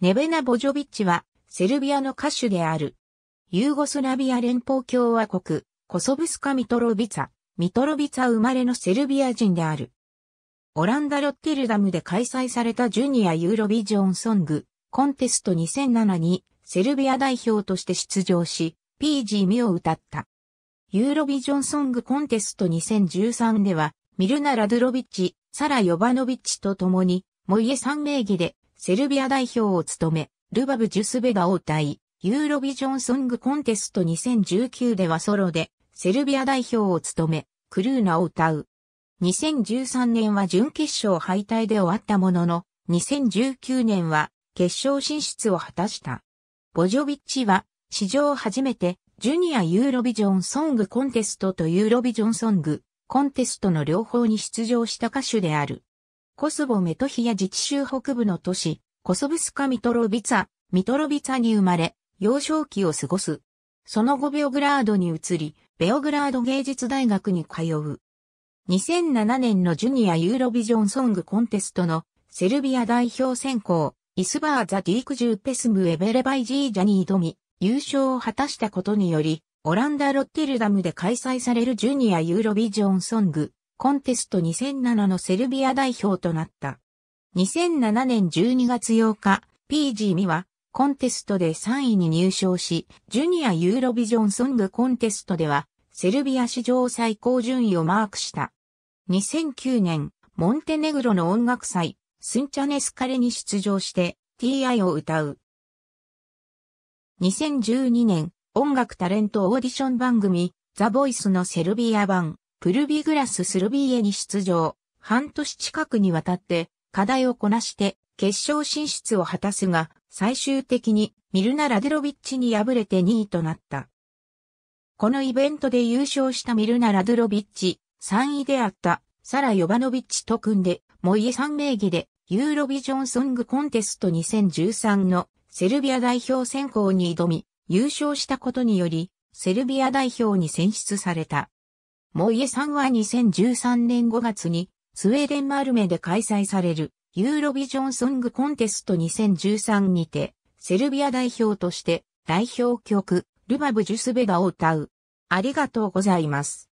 ネベナ・ボジョビッチは、セルビアの歌手である。ユーゴスラビア連邦共和国、コソブスカ・ミトロビツァ、ミトロビツァ生まれのセルビア人である。オランダ・ロッテルダムで開催されたジュニア・ユーロビジョン・ソング、コンテスト2007に、セルビア代表として出場し、ピージーミを歌った。ユーロビジョン・ソング・コンテスト2013では、ミルナ・ラドゥロビッチ、サラ・ヨバノビッチと共に、モイエさん名義でセルビア代表を務め、ルバブ・ジュスベガを歌い、ユーロビジョンソングコンテスト2019ではソロで、セルビア代表を務め、クルーナを歌う。2013年は準決勝敗退で終わったものの、2019年は決勝進出を果たした。ボジョビッチは史上初めてジュニアユーロビジョンソングコンテストとユーロビジョンソングコンテストの両方に出場した歌手である。コスボメトヒア自治州北部の都市、コソブスカ・ミトロビツァ、ミトロビツァに生まれ、幼少期を過ごす。その後ベオグラードに移り、ベオグラード芸術大学に通う。2007年のジュニアユーロビジョンソングコンテストのセルビア代表選考、イスバーザ・ディーク・ジューペスム・エベレバイ・ジージャに挑み、優勝を果たしたことにより、オランダ・ロッテルダムで開催されるジュニアユーロビジョンソングコンテスト2007のセルビア代表となった。2007年12月8日、PG ミはコンテストで3位に入賞し、ジュニアユーロビジョンソングコンテストでは、セルビア史上最高順位をマークした。2009年、モンテネグロの音楽祭、スンチャネスカレに出場して、TI を歌う。2012年、音楽タレントオーディション番組、ザ・ボイスのセルビア版、プルビグラススルビーエに出場、半年近くにわたって課題をこなして決勝進出を果たすが、最終的にミルナ・ラデロビッチに敗れて2位となった。このイベントで優勝したミルナ・ラドロビッチ、3位であったサラ・ヨバノビッチと組んで、モイエさん名義でユーロビジョンソングコンテスト2013のセルビア代表選考に挑み、優勝したことにより、セルビア代表に選出された。モイエさんは2013年5月にスウェーデンマルメで開催されるユーロビジョンソングコンテスト2013にてセルビア代表として代表曲ルバブジュスベダを歌う。ありがとうございます。